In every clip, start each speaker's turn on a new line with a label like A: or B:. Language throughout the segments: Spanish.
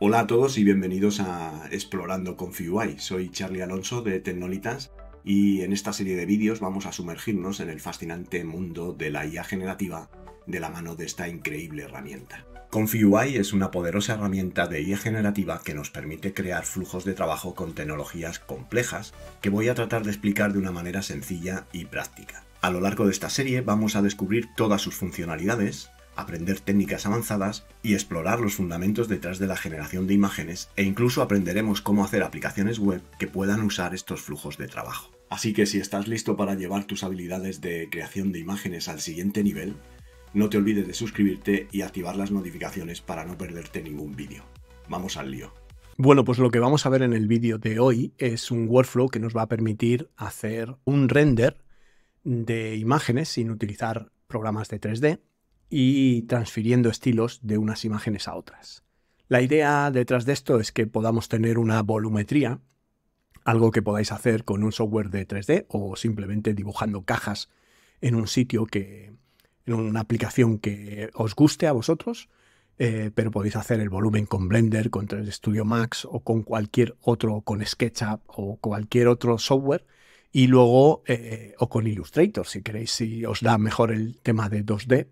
A: Hola a todos y bienvenidos a Explorando con Soy Charlie Alonso de Tecnolitas y en esta serie de vídeos vamos a sumergirnos en el fascinante mundo de la IA generativa de la mano de esta increíble herramienta. ConfiUI es una poderosa herramienta de IA generativa que nos permite crear flujos de trabajo con tecnologías complejas que voy a tratar de explicar de una manera sencilla y práctica. A lo largo de esta serie vamos a descubrir todas sus funcionalidades, aprender técnicas avanzadas y explorar los fundamentos detrás de la generación de imágenes e incluso aprenderemos cómo hacer aplicaciones web que puedan usar estos flujos de trabajo. Así que si estás listo para llevar tus habilidades de creación de imágenes al siguiente nivel, no te olvides de suscribirte y activar las notificaciones para no perderte ningún vídeo. Vamos al lío. Bueno, pues lo que vamos a ver en el vídeo de hoy es un workflow que nos va a permitir hacer un render de imágenes sin utilizar programas de 3D y transfiriendo estilos de unas imágenes a otras. La idea detrás de esto es que podamos tener una volumetría, algo que podáis hacer con un software de 3D o simplemente dibujando cajas en un sitio que, en una aplicación que os guste a vosotros, eh, pero podéis hacer el volumen con Blender, con 3D Studio Max o con cualquier otro, con SketchUp o cualquier otro software y luego eh, o con Illustrator si queréis, si os da mejor el tema de 2D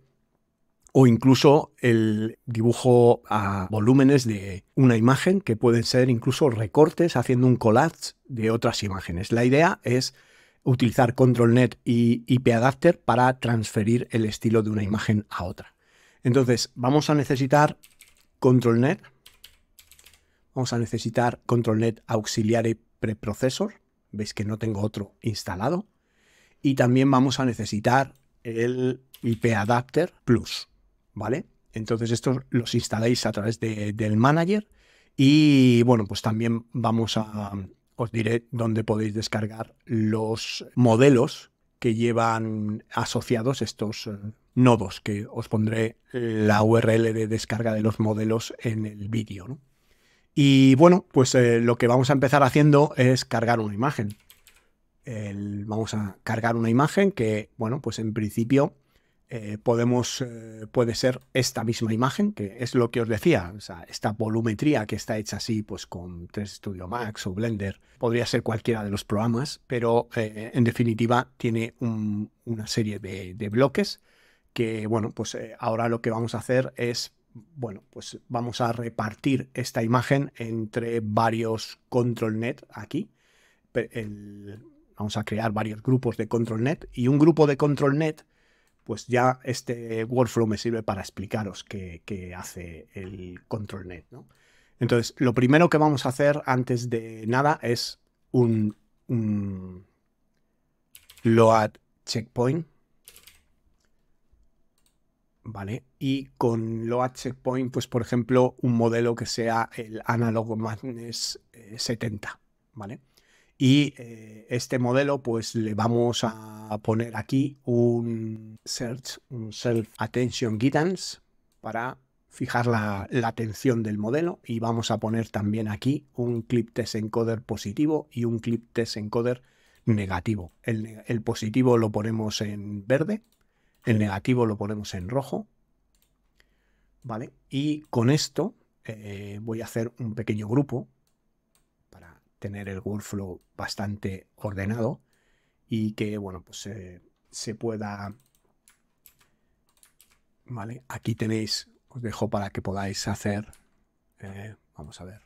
A: o incluso el dibujo a volúmenes de una imagen que pueden ser incluso recortes haciendo un collage de otras imágenes. La idea es utilizar ControlNet y IP Adapter para transferir el estilo de una imagen a otra. Entonces vamos a necesitar ControlNet, vamos a necesitar ControlNet y preprocesor. veis que no tengo otro instalado, y también vamos a necesitar el IP Adapter Plus. ¿vale? Entonces estos los instaláis a través del manager y bueno, pues también vamos a, os diré dónde podéis descargar los modelos que llevan asociados estos eh, nodos, que os pondré la URL de descarga de los modelos en el vídeo. Y bueno, pues eh, lo que vamos a empezar haciendo es cargar una imagen. vamos a cargar una imagen que, bueno, pues en principio eh, podemos, eh, puede ser esta misma imagen, que es lo que os decía, esta volumetría que está hecha así, pues con 3 Studio Max o Blender, podría ser cualquiera de los programas, pero eh, en definitiva tiene una serie de, bloques que, bueno, pues ahora lo que vamos a hacer es, bueno, pues vamos a repartir esta imagen entre varios control net aquí. vamos a crear varios grupos de control net y un grupo de control net pues ya este workflow me sirve para explicaros qué, hace el control net. Entonces, lo primero que vamos a hacer antes de nada es un, load checkpoint. ¿Vale? Y con load checkpoint, pues por ejemplo, un modelo que sea el analog madness eh, 70, ¿vale? Y eh, este modelo, pues le vamos a poner aquí un search, un self attention guidance para fijar la, atención del modelo y vamos a poner también aquí un clip test encoder positivo y un clip test encoder negativo. El, positivo lo ponemos en verde, el negativo lo ponemos en rojo, ¿vale? Y con esto eh, voy a hacer un pequeño grupo tener el workflow bastante ordenado y que, bueno, pues eh, se pueda... Vale, aquí tenéis, os dejo para que podáis hacer... Eh, vamos a ver,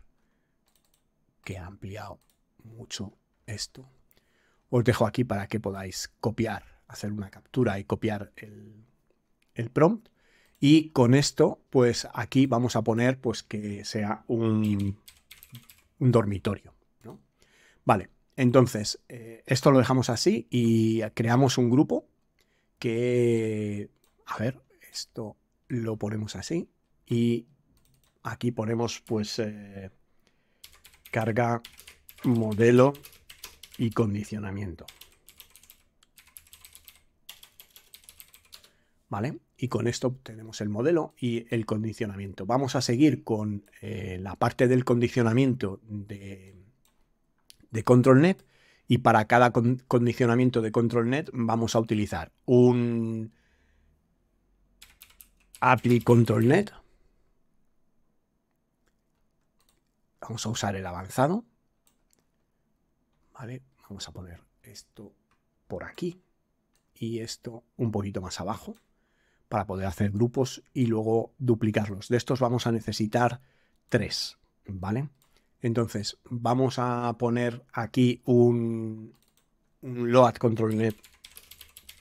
A: que ha ampliado mucho esto. Os dejo aquí para que podáis copiar, hacer una captura y copiar el, el prompt. Y con esto, pues aquí vamos a poner pues que sea un, un dormitorio. Vale, entonces, eh, esto lo dejamos así y creamos un grupo que, a ver, esto lo ponemos así y aquí ponemos pues eh, carga, modelo y condicionamiento. ¿Vale? Y con esto tenemos el modelo y el condicionamiento. Vamos a seguir con eh, la parte del condicionamiento de de ControlNet y para cada condicionamiento de ControlNet vamos a utilizar un control net Vamos a usar el avanzado. ¿Vale? Vamos a poner esto por aquí y esto un poquito más abajo para poder hacer grupos y luego duplicarlos. De estos vamos a necesitar tres, ¿vale? Entonces, vamos a poner aquí un, load control net,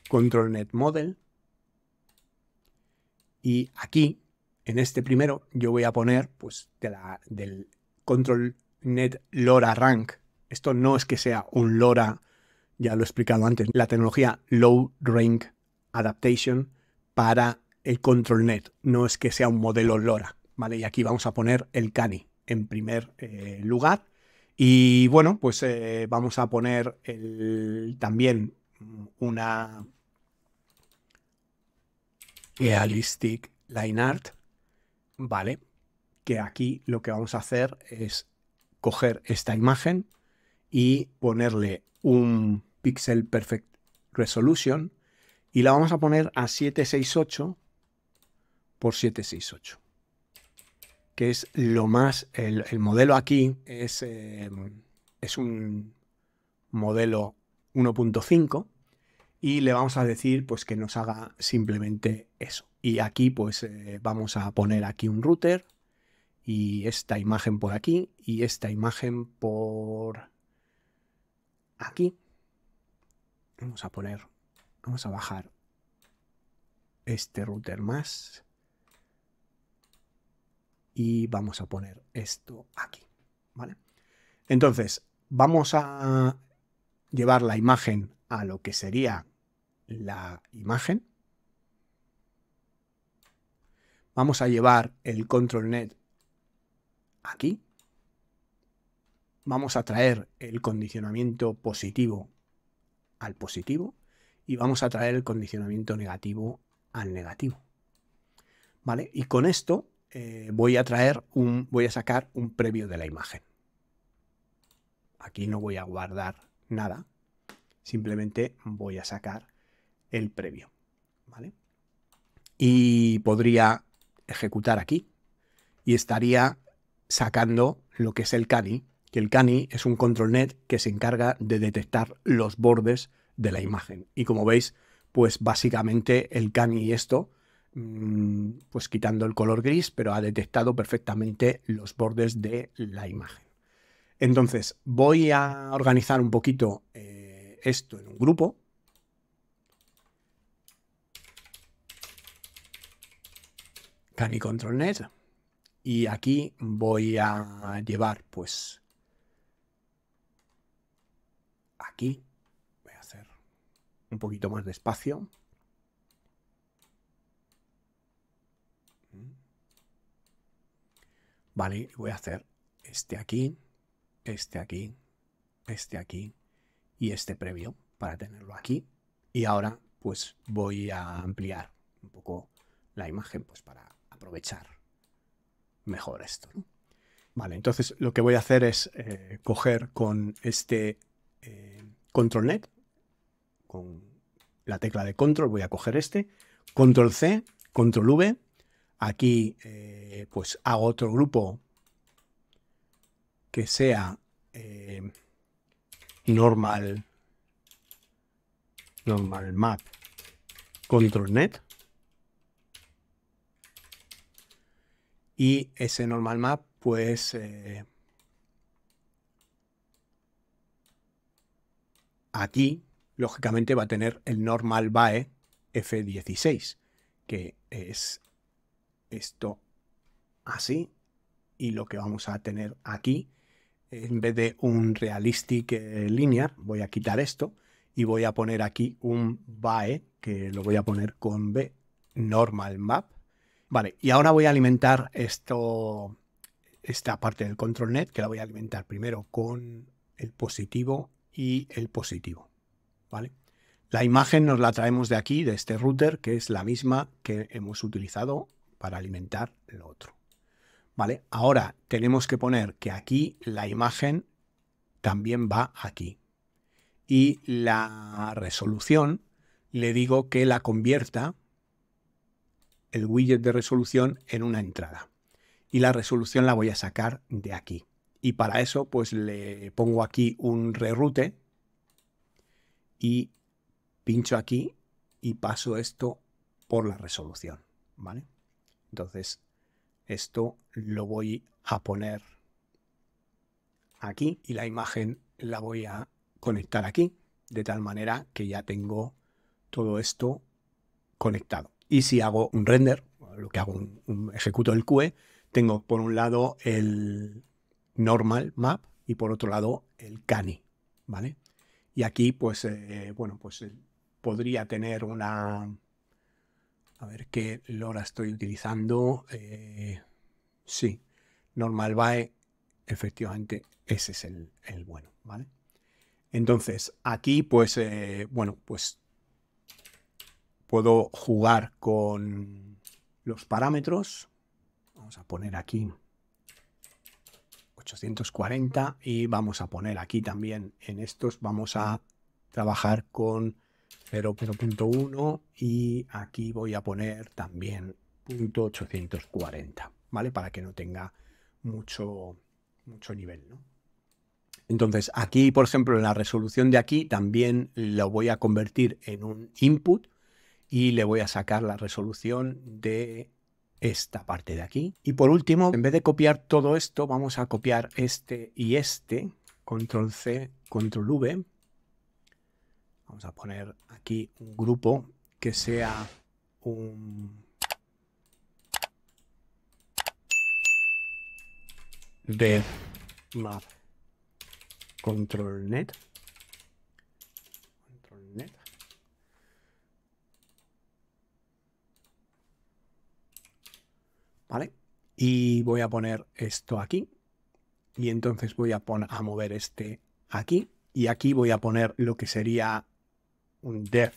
A: control net model. Y aquí, en este primero, yo voy a poner pues, del control net LoRa rank. Esto no es que sea un LoRa, ya lo he explicado antes, la tecnología low rank adaptation para el control net. No es que sea un modelo LoRa, ¿vale? Y aquí vamos a poner el CANI en primer eh, lugar. Y bueno, pues eh, vamos a poner también una Realistic Line Art, ¿vale? Que aquí lo que vamos a hacer es coger esta imagen y ponerle un Pixel Perfect Resolution y la vamos a poner a 768 por 768 que es lo más, el, modelo aquí es, eh, es un modelo 1.5 y le vamos a decir pues que nos haga simplemente eso. Y aquí pues eh, vamos a poner aquí un router y esta imagen por aquí y esta imagen por aquí. Vamos a poner, vamos a bajar este router más y vamos a poner esto aquí, ¿vale? Entonces, vamos a llevar la imagen a lo que sería la imagen. Vamos a llevar el control net aquí. Vamos a traer el condicionamiento positivo al positivo y vamos a traer el condicionamiento negativo al negativo. ¿Vale? Y con esto eh, voy a traer un, voy a sacar un previo de la imagen. Aquí no voy a guardar nada, simplemente voy a sacar el previo, ¿vale? Y podría ejecutar aquí y estaría sacando lo que es el CANI, que el CANI es un control net que se encarga de detectar los bordes de la imagen. Y como veis, pues básicamente el CANI y esto Mm, pues quitando el color gris, pero ha detectado perfectamente los bordes de la imagen. Entonces, voy a organizar un poquito eh, esto en un grupo. Can y control net. Y aquí voy a llevar, pues, aquí. Voy a hacer un poquito más despacio. Vale, voy a hacer este aquí, este aquí, este aquí y este previo para tenerlo aquí. Y ahora pues voy a ampliar un poco la imagen pues para aprovechar mejor esto. Vale, entonces lo que voy a hacer es eh, coger con este eh, control net, con la tecla de control voy a coger este, control C, control V, aquí eh, eh, pues hago otro grupo que sea eh, normal normal map control net y ese normal map pues eh, aquí lógicamente va a tener el normal bae f16 que es esto así y lo que vamos a tener aquí, en vez de un realistic eh, linear, voy a quitar esto y voy a poner aquí un BAE, que lo voy a poner con B, normal map. Vale, y ahora voy a alimentar esto, esta parte del control net, que la voy a alimentar primero con el positivo y el positivo. ¿Vale? La imagen nos la traemos de aquí, de este router, que es la misma que hemos utilizado para alimentar lo otro. ¿Vale? Ahora tenemos que poner que aquí la imagen también va aquí. Y la resolución le digo que la convierta el widget de resolución en una entrada. Y la resolución la voy a sacar de aquí. Y para eso pues le pongo aquí un reroute y pincho aquí y paso esto por la resolución. ¿Vale? Entonces esto lo voy a poner aquí y la imagen la voy a conectar aquí, de tal manera que ya tengo todo esto conectado. Y si hago un render, lo que hago, ejecuto el QE, tengo por un lado el normal map y por otro lado el cani, ¿vale? Y aquí, pues, eh, eh, bueno, pues eh, podría tener una, a ver qué LoRa estoy utilizando. Eh, sí, normal VAE. efectivamente, ese es el, bueno, ¿vale? Entonces, aquí, pues, eh, bueno, pues puedo jugar con los parámetros. Vamos a poner aquí 840 y vamos a poner aquí también en estos, vamos a trabajar con 0.1 y aquí voy a poner también 840, ¿vale? Para que no tenga mucho, mucho nivel, ¿no? Entonces, aquí, por ejemplo, en la resolución de aquí también lo voy a convertir en un input y le voy a sacar la resolución de esta parte de aquí. Y por último, en vez de copiar todo esto, vamos a copiar este y este, control C, control V, Vamos a poner aquí un grupo que sea un... de map control net control net vale y voy a poner esto aquí y entonces voy a, poner a mover este aquí y aquí voy a poner lo que sería un Dev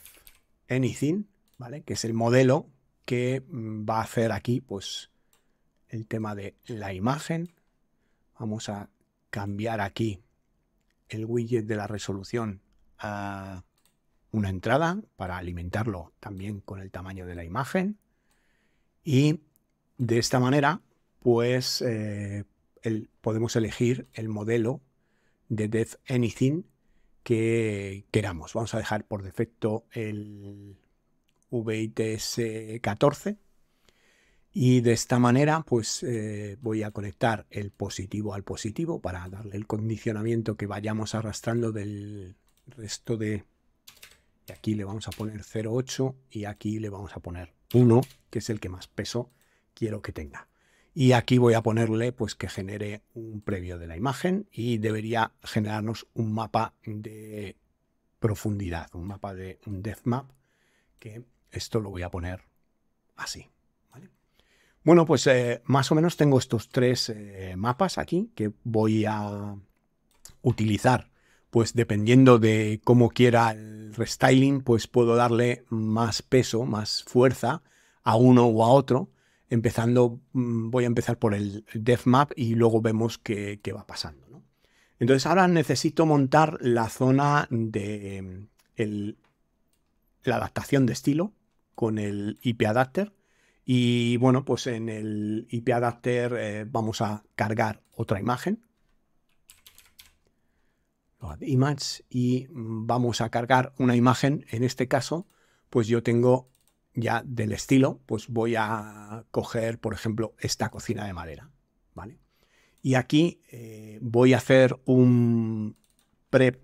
A: Anything, ¿vale? Que es el modelo que mm, va a hacer aquí, pues, el tema de la imagen. Vamos a cambiar aquí el widget de la resolución a una entrada para alimentarlo también con el tamaño de la imagen. Y de esta manera, pues, eh, podemos elegir el modelo de Dev Anything que queramos. Vamos a dejar por defecto el VITS 14 y de esta manera pues eh, voy a conectar el positivo al positivo para darle el condicionamiento que vayamos arrastrando del resto de... Y aquí le vamos a poner 0,8 y aquí le vamos a poner 1, que es el que más peso quiero que tenga y aquí voy a ponerle pues que genere un previo de la imagen y debería generarnos un mapa de profundidad, un mapa de un depth map que esto lo voy a poner así. Bueno, pues eh, más o menos tengo estos tres eh, mapas aquí que voy a utilizar. Pues dependiendo de cómo quiera el restyling, pues puedo darle más peso, más fuerza a uno o a otro empezando, mm, voy a empezar por el Map y luego vemos qué, va pasando. Entonces ahora necesito montar la zona de em, la adaptación de estilo con el IP Adapter. Y bueno, pues en el IP Adapter eh, vamos a cargar otra imagen. Images. y mm, vamos a cargar una imagen. En este caso, pues yo tengo ya del estilo, pues voy a coger, por ejemplo, esta cocina de madera, ¿vale? Y aquí eh, voy a hacer un prep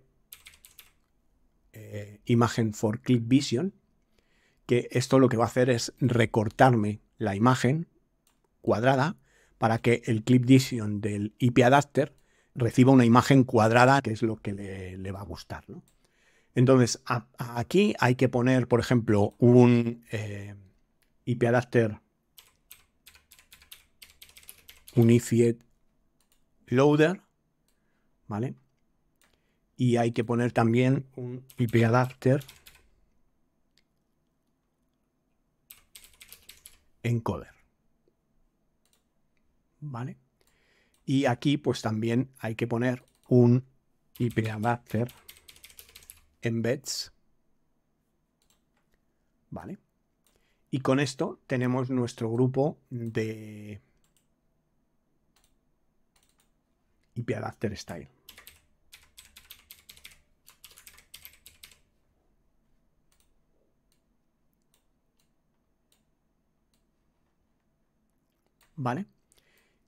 A: eh, imagen for clip vision, que esto lo que va a hacer es recortarme la imagen cuadrada para que el clip vision del IP adapter reciba una imagen cuadrada, que es lo que le, le va a gustar, ¿no? Entonces, aquí hay que poner, por ejemplo, un eh, IP adapter unified loader, ¿vale? Y hay que poner también un IP adapter encoder. ¿Vale? Y aquí pues también hay que poner un IP adapter embeds. ¿Vale? Y con esto tenemos nuestro grupo de IP Adapter Style. ¿Vale?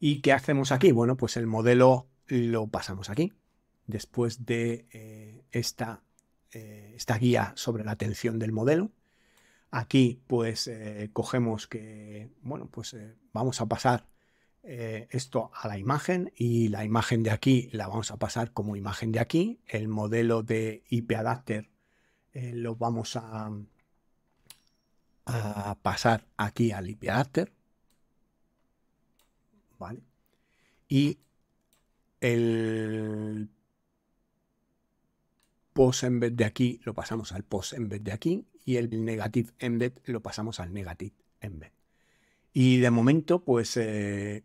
A: ¿Y qué hacemos aquí? Bueno, pues el modelo lo pasamos aquí. Después de eh, esta eh, esta guía sobre la atención del modelo. Aquí pues eh, cogemos que, bueno, pues eh, vamos a pasar esto a la imagen y la imagen de aquí la vamos a pasar como imagen de aquí. El modelo de IP adapter lo vamos a, a pasar aquí al IP adapter. ¿Vale? Y el pos vez de aquí lo pasamos al pos vez de aquí y el negative embed lo pasamos al negative embed. Y de momento, pues eh,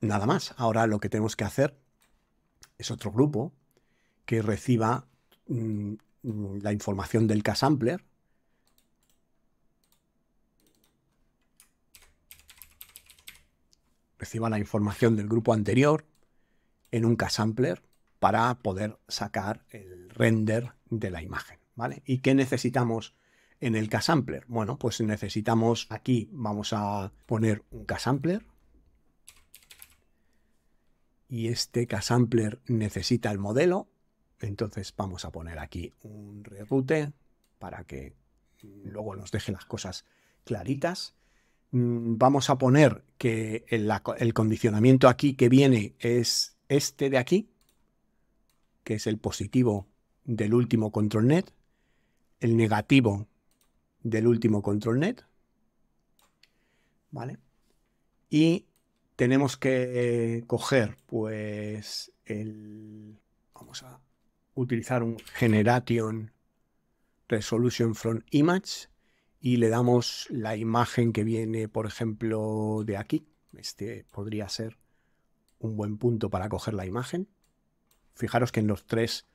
A: nada más. Ahora lo que tenemos que hacer es otro grupo que reciba mm, la información del casampler. reciba la información del grupo anterior en un casampler para poder sacar el render de la imagen. ¿vale? ¿Y qué necesitamos en el casampler? Bueno, pues necesitamos aquí, vamos a poner un casampler. Y este casampler necesita el modelo. Entonces vamos a poner aquí un reroute para que luego nos deje las cosas claritas. Mm, vamos a poner que el condicionamiento aquí que viene es este de aquí, que es el positivo del último control net, el negativo del último control net, ¿vale? Y tenemos que eh, coger, pues, el... Vamos a utilizar un Generation Resolution from Image y le damos la imagen que viene, por ejemplo, de aquí. Este podría ser un buen punto para coger la imagen. Fijaros que en los tres,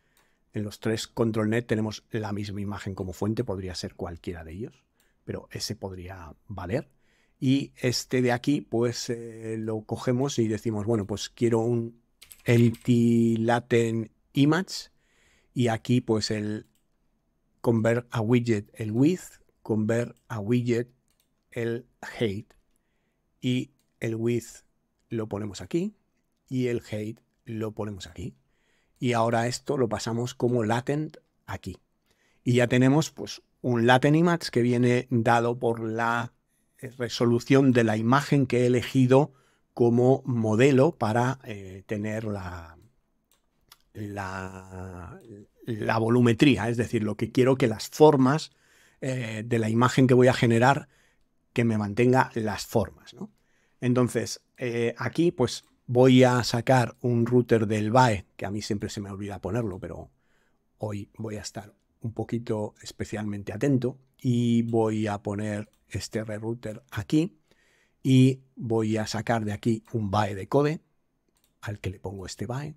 A: en los tres control net tenemos la misma imagen como fuente, podría ser cualquiera de ellos, pero ese podría valer. Y este de aquí, pues eh, lo cogemos y decimos, bueno, pues quiero un empty latent image y aquí pues el convert a widget el width, convert a widget el height y el width lo ponemos aquí y el height lo ponemos aquí y ahora esto lo pasamos como latent aquí. Y ya tenemos pues un latent image que viene dado por la eh, resolución de la imagen que he elegido como modelo para eh, tener la, la, volumetría, es decir, lo que quiero que las formas eh, de la imagen que voy a generar, que me mantenga las formas. Entonces, aquí pues voy a sacar un router del BAE, que a mí siempre se me olvida ponerlo, pero hoy voy a estar un poquito especialmente atento y voy a poner este router aquí y voy a sacar de aquí un BAE de code al que le pongo este BAE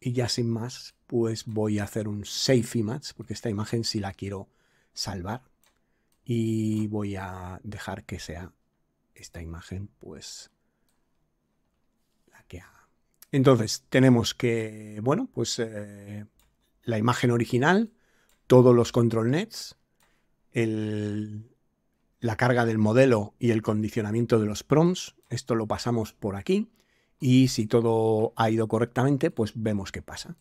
A: y ya sin más pues voy a hacer un safe image porque esta imagen sí la quiero salvar y voy a dejar que sea esta imagen pues entonces, tenemos que, bueno, pues eh, la imagen original, todos los control nets, la carga del modelo y el condicionamiento de los prompts. Esto lo pasamos por aquí y si todo ha ido correctamente, pues vemos qué pasa.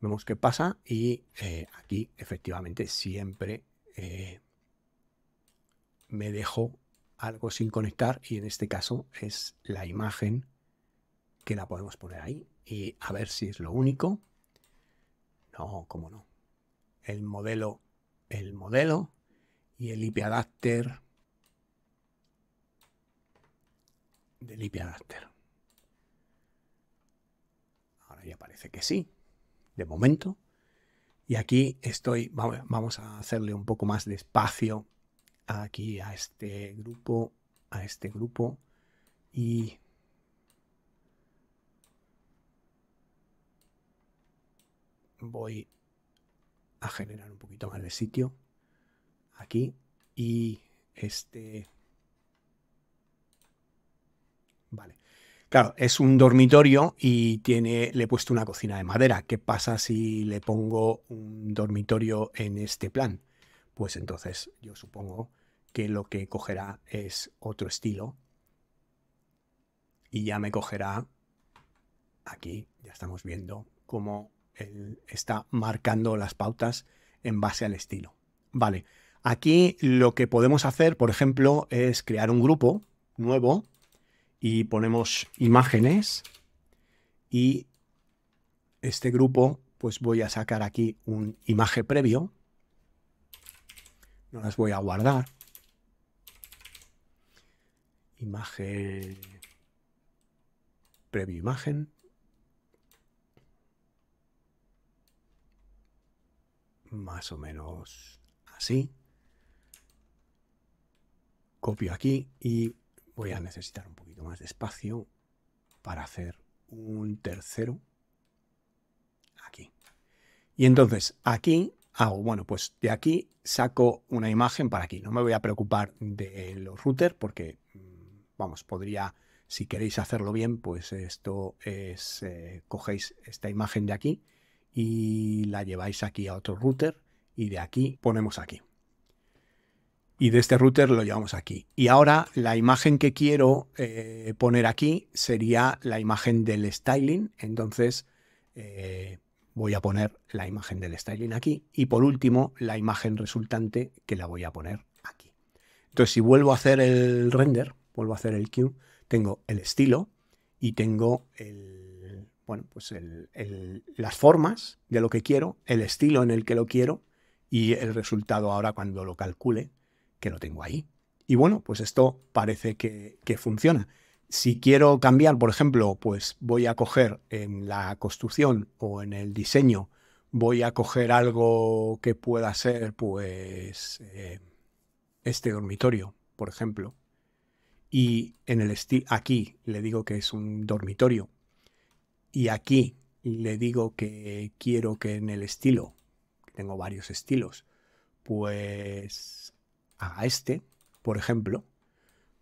A: Vemos qué pasa y eh, aquí efectivamente siempre eh, me dejo algo sin conectar y en este caso es la imagen que la podemos poner ahí y a ver si es lo único. No, cómo no. El modelo, el modelo y el IP adapter del IP adapter. Ahora ya parece que sí, de momento. Y aquí estoy, vamos a hacerle un poco más de espacio aquí a este grupo, a este grupo y voy a generar un poquito más de sitio aquí y este vale claro es un dormitorio y tiene le he puesto una cocina de madera qué pasa si le pongo un dormitorio en este plan pues entonces yo supongo que lo que cogerá es otro estilo y ya me cogerá aquí ya estamos viendo cómo está marcando las pautas en base al estilo. Vale, aquí lo que podemos hacer, por ejemplo, es crear un grupo nuevo y ponemos imágenes y este grupo, pues voy a sacar aquí un imagen previo. No las voy a guardar. Imagen previo imagen. más o menos así. Copio aquí y voy a necesitar un poquito más de espacio para hacer un tercero aquí. Y entonces aquí hago, bueno, pues de aquí saco una imagen para aquí. No me voy a preocupar de los routers porque, mm, vamos, podría, si queréis hacerlo bien, pues esto es, eh, cogéis esta imagen de aquí y la lleváis aquí a otro router y de aquí ponemos aquí. Y de este router lo llevamos aquí. Y ahora la imagen que quiero eh, poner aquí sería la imagen del styling. Entonces eh, voy a poner la imagen del styling aquí. Y por último, la imagen resultante que la voy a poner aquí. Entonces si vuelvo a hacer el render, vuelvo a hacer el queue, tengo el estilo y tengo el, bueno, pues las formas de lo que quiero, el estilo en el que lo quiero y el resultado ahora cuando lo calcule, que lo tengo ahí. Y bueno, pues esto parece que, funciona. Si quiero cambiar, por ejemplo, pues voy a coger en la construcción o en el diseño, voy a coger algo que pueda ser, pues, eh, este dormitorio, por ejemplo. Y en el aquí le digo que es un dormitorio y aquí le digo que quiero que en el estilo, tengo varios estilos, pues haga este, por ejemplo,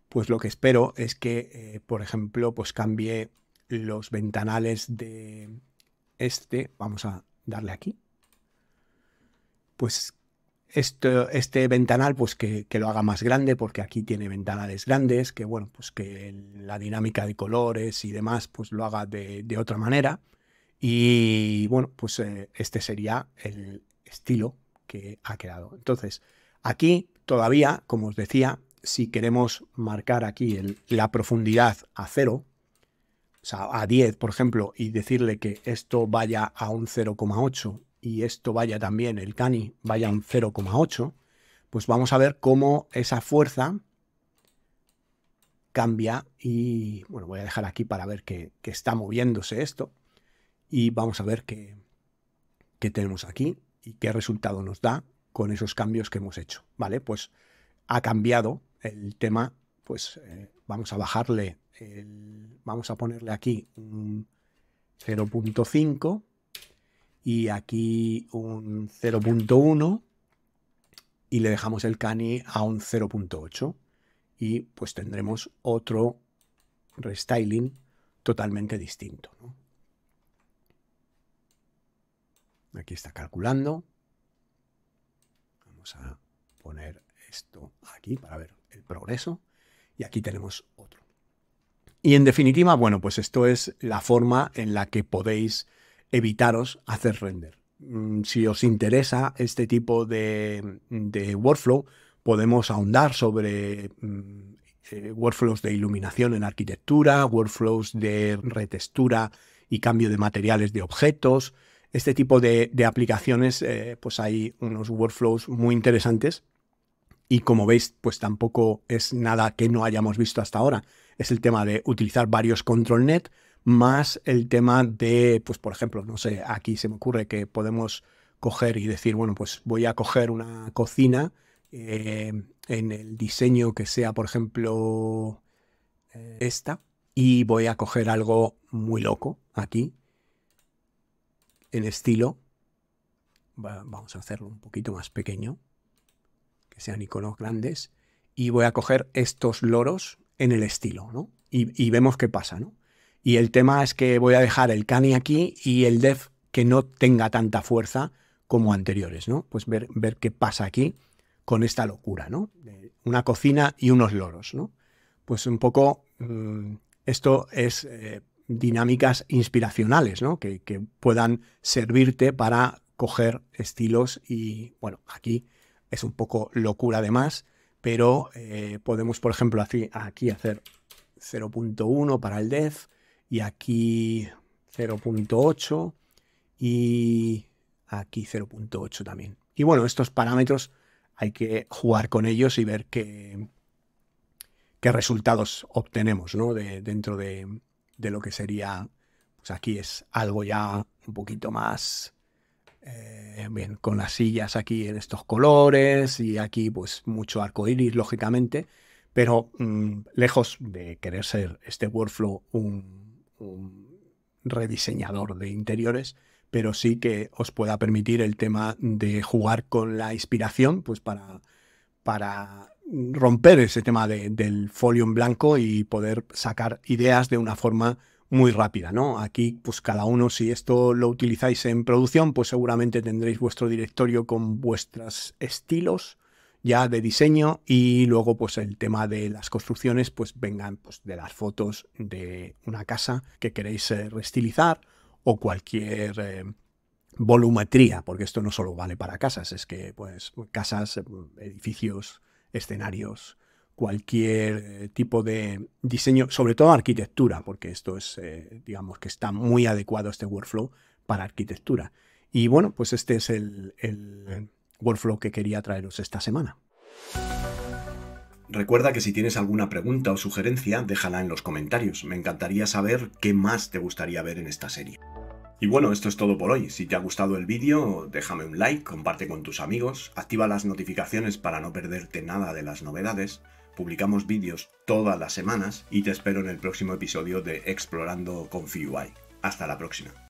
A: pues lo que espero es que, eh, por ejemplo, pues cambie los ventanales de este, vamos a darle aquí, pues este ventanal, pues que, lo haga más grande, porque aquí tiene ventanales grandes, que bueno, pues que la dinámica de colores y demás, pues lo haga de, otra manera. Y bueno, pues eh, este sería el estilo que ha quedado. Entonces, aquí todavía, como os decía, si queremos marcar aquí la profundidad a cero, o sea, a 10, por ejemplo, y decirle que esto vaya a un 0,8 y esto vaya también, el cani vaya un 0,8, pues vamos a ver cómo esa fuerza cambia y bueno, voy a dejar aquí para ver que, está moviéndose esto y vamos a ver qué, tenemos aquí y qué resultado nos da con esos cambios que hemos hecho. Vale, pues ha cambiado el tema, pues eh, vamos a bajarle, el, vamos a ponerle aquí un 0.5 y aquí un 0.1 y le dejamos el cani a un 0.8 y pues tendremos otro restyling totalmente distinto. Aquí está calculando. Vamos a poner esto aquí para ver el progreso y aquí tenemos otro. Y en definitiva, bueno, pues esto es la forma en la que podéis evitaros hacer render. Mm, si os interesa este tipo de, workflow, podemos ahondar sobre mm, eh, workflows de iluminación en arquitectura, workflows de retextura y cambio de materiales de objetos. Este tipo de, aplicaciones, eh, pues hay unos workflows muy interesantes y como veis, pues tampoco es nada que no hayamos visto hasta ahora. Es el tema de utilizar varios control net más el tema de, pues por ejemplo, no sé, aquí se me ocurre que podemos coger y decir, bueno, pues voy a coger una cocina eh, en el diseño que sea, por ejemplo, esta, y voy a coger algo muy loco aquí, en estilo. Vamos a hacerlo un poquito más pequeño, que sean iconos grandes, y voy a coger estos loros en el estilo, ¿no? y vemos qué pasa, ¿no? Y el tema es que voy a dejar el Cani aquí y el Def que no tenga tanta fuerza como anteriores, ¿no? Pues ver, qué pasa aquí con esta locura, ¿no? Una cocina y unos loros, ¿no? Pues un poco mm, esto es eh, dinámicas inspiracionales, ¿no? Que, puedan servirte para coger estilos y, bueno, aquí es un poco locura además, pero eh, podemos, por ejemplo, aquí hacer 0.1 para el def, y aquí 0.8 y aquí 0.8 también. Y bueno, estos parámetros hay que jugar con ellos y ver qué, qué resultados obtenemos de, dentro de, lo que sería, pues aquí es algo ya un poquito más, eh, bien, con las sillas aquí en estos colores y aquí pues mucho arco lógicamente, pero mm, lejos de querer ser este workflow un un rediseñador de interiores, pero sí que os pueda permitir el tema de jugar con la inspiración, pues para, para romper ese tema del folio en blanco y poder sacar ideas de una forma muy rápida, ¿no? Aquí, pues cada uno, si esto lo utilizáis en producción, pues seguramente tendréis vuestro directorio con vuestros estilos ya de diseño y luego pues el tema de las construcciones pues vengan pues de las fotos de una casa que queréis eh, restilizar o cualquier eh, volumetría, porque esto no solo vale para casas, es que pues casas, mm, edificios, escenarios, cualquier eh, tipo de diseño, sobre todo arquitectura, porque esto es, digamos que está muy adecuado este workflow para arquitectura. Y bueno, pues este es el workflow que quería traeros esta semana. Recuerda que si tienes alguna pregunta o sugerencia, déjala en los comentarios. Me encantaría saber qué más te gustaría ver en esta serie. Y bueno, esto es todo por hoy. Si te ha gustado el vídeo, déjame un like, comparte con tus amigos, activa las notificaciones para no perderte nada de las novedades. Publicamos vídeos todas las semanas y te espero en el próximo episodio de Explorando con FIUI. Hasta la próxima.